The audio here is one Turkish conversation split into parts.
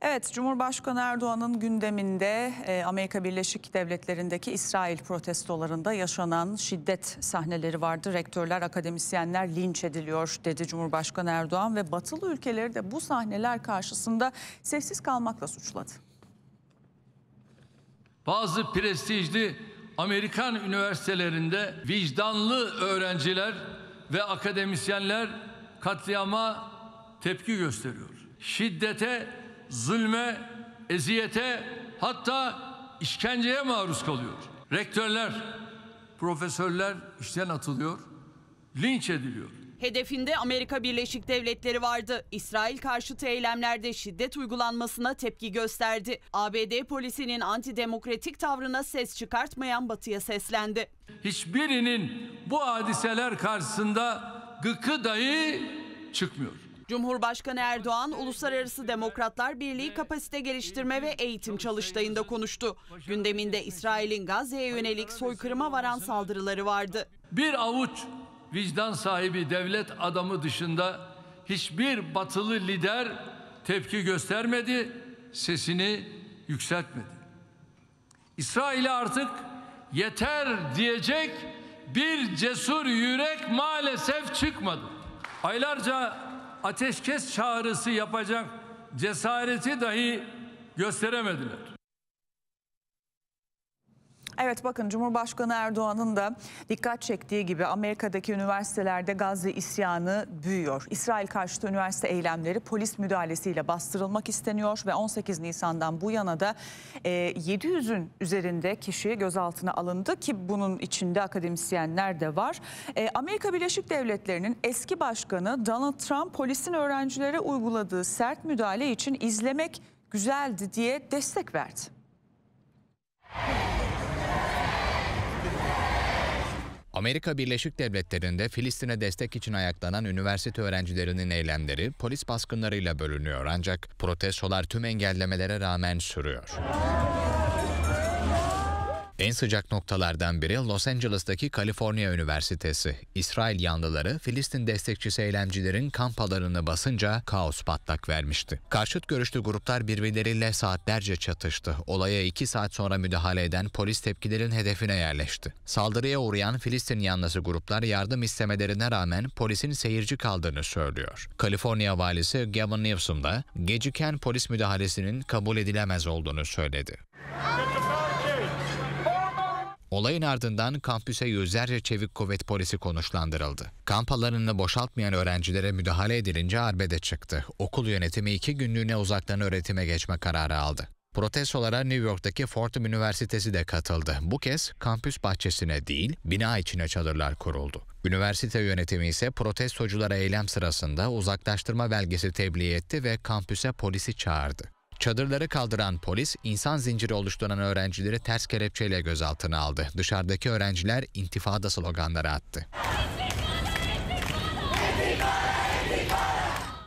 Evet, Cumhurbaşkanı Erdoğan'ın gündeminde e, Amerika Birleşik Devletleri'ndeki İsrail protestolarında yaşanan şiddet sahneleri vardı. Rektörler, akademisyenler linç ediliyor dedi Cumhurbaşkanı Erdoğan ve batılı ülkeleri de bu sahneler karşısında sessiz kalmakla suçladı. Bazı prestijli Amerikan üniversitelerinde vicdanlı öğrenciler ve akademisyenler katliama tepki gösteriyor. Şiddete zulme, eziyete hatta işkenceye maruz kalıyor. Rektörler, profesörler işten atılıyor, linç ediliyor. Hedefinde Amerika Birleşik Devletleri vardı. İsrail karşıtı eylemlerde şiddet uygulanmasına tepki gösterdi. ABD polisinin antidemokratik tavrına ses çıkartmayan Batı'ya seslendi. Hiçbirinin bu hadiseler karşısında gıkı dahi çıkmıyor. Cumhurbaşkanı Erdoğan, Uluslararası Demokratlar Birliği Kapasite Geliştirme ve Eğitim Çalıştayı'nda konuştu. Gündeminde İsrail'in Gazze'ye yönelik soykırıma varan saldırıları vardı. Bir avuç vicdan sahibi devlet adamı dışında hiçbir batılı lider tepki göstermedi, sesini yükseltmedi. İsrail'e artık yeter diyecek bir cesur yürek maalesef çıkmadı. Aylarca ateşkes çağrısı yapacak cesareti dahi gösteremediler. Evet bakın Cumhurbaşkanı Erdoğan'ın da dikkat çektiği gibi Amerika'daki üniversitelerde Gazze isyanı büyüyor. İsrail karşıtı üniversite eylemleri polis müdahalesiyle bastırılmak isteniyor ve 18 Nisan'dan bu yana da 700'ün e, üzerinde kişi gözaltına alındı ki bunun içinde akademisyenler de var. E, Amerika Birleşik Devletleri'nin eski başkanı Donald Trump polisin öğrencilere uyguladığı sert müdahale için izlemek güzeldi diye destek verdi. Amerika Birleşik Devletleri'nde Filistin'e destek için ayaklanan üniversite öğrencilerinin eylemleri polis baskınlarıyla bölünüyor ancak protestolar tüm engellemelere rağmen sürüyor. En sıcak noktalardan biri Los Angeles'taki Kaliforniya Üniversitesi. İsrail yanlıları Filistin destekçisi eylemcilerin kamp alanını basınca kaos patlak vermişti. Karşıt görüşlü gruplar birbirleriyle saatlerce çatıştı. Olaya iki saat sonra müdahale eden polis tepkilerin hedefine yerleşti. Saldırıya uğrayan Filistin yanlısı gruplar yardım istemelerine rağmen polisin seyirci kaldığını söylüyor. Kaliforniya valisi Gavin Newsom da geciken polis müdahalesinin kabul edilemez olduğunu söyledi. Olayın ardından kampüse yüzlerce çevik kuvvet polisi konuşlandırıldı. Kamp alanını boşaltmayan öğrencilere müdahale edilince arbede çıktı. Okul yönetimi iki günlüğüne uzaktan öğretime geçme kararı aldı. Protestolara New York'taki Fordham Üniversitesi de katıldı. Bu kez kampüs bahçesine değil, bina içine çadırlar kuruldu. Üniversite yönetimi ise protestoculara eylem sırasında uzaklaştırma belgesi tebliğ etti ve kampüse polisi çağırdı. Çadırları kaldıran polis insan zinciri oluşturan öğrencileri ters kelepçeyle gözaltına aldı. Dışarıdaki öğrenciler intifada sloganları attı.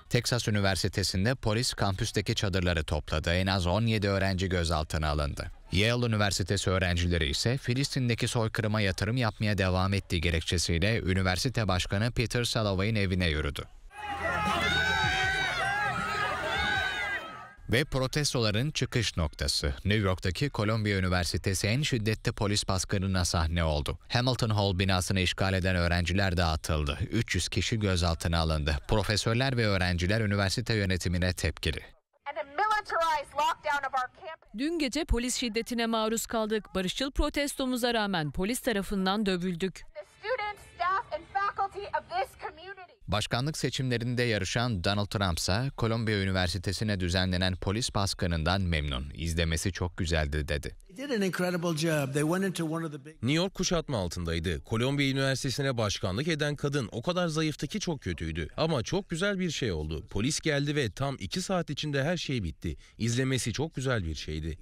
Texas Üniversitesi'nde polis kampüsteki çadırları topladı. En az 17 öğrenci gözaltına alındı. Yale Üniversitesi öğrencileri ise Filistin'deki soykırıma yatırım yapmaya devam ettiği gerekçesiyle üniversite başkanı Peter Salovey'in evine yürüdü. ve protestoların çıkış noktası. New York'taki Columbia Üniversitesi en şiddetli polis baskınına sahne oldu. Hamilton Hall binasını işgal eden öğrenciler dağıtıldı. 300 kişi gözaltına alındı. Profesörler ve öğrenciler üniversite yönetimine tepkili. Dün gece polis şiddetine maruz kaldık. Barışçıl protestomuza rağmen polis tarafından dövüldük. Başkanlık seçimlerinde yarışan Donald Trump ise Kolombiya Üniversitesi'ne düzenlenen polis baskınından memnun. İzlemesi çok güzeldi dedi. New York kuşatma altındaydı. Kolombiya Üniversitesi'ne başkanlık eden kadın o kadar zayıftı ki çok kötüydü. Ama çok güzel bir şey oldu. Polis geldi ve tam iki saat içinde her şey bitti. İzlemesi çok güzel bir şeydi.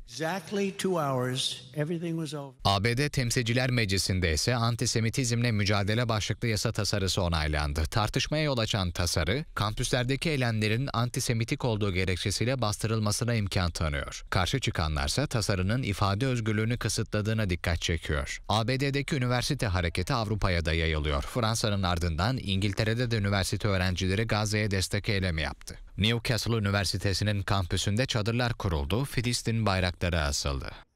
ABD Temsilciler Meclisi'nde ise antisemitizmle mücadele başlıklı yasa tasarısı onaylandı. Tartışmaya yol açan tasarı, kampüslerdeki eylemlerin antisemitik olduğu gerekçesiyle bastırılmasına imkan tanıyor. Karşı çıkanlarsa tasarının ifade özgürlüğünü kısıtladığına dikkat çekiyor. ABD'deki üniversite hareketi Avrupa'ya da yayılıyor. Fransa'nın ardından İngiltere'de de üniversite öğrencileri Gazze'ye destek eylemi yaptı. Newcastle Üniversitesi'nin kampüsünde çadırlar kuruldu, Filistin bayrakları asıldı.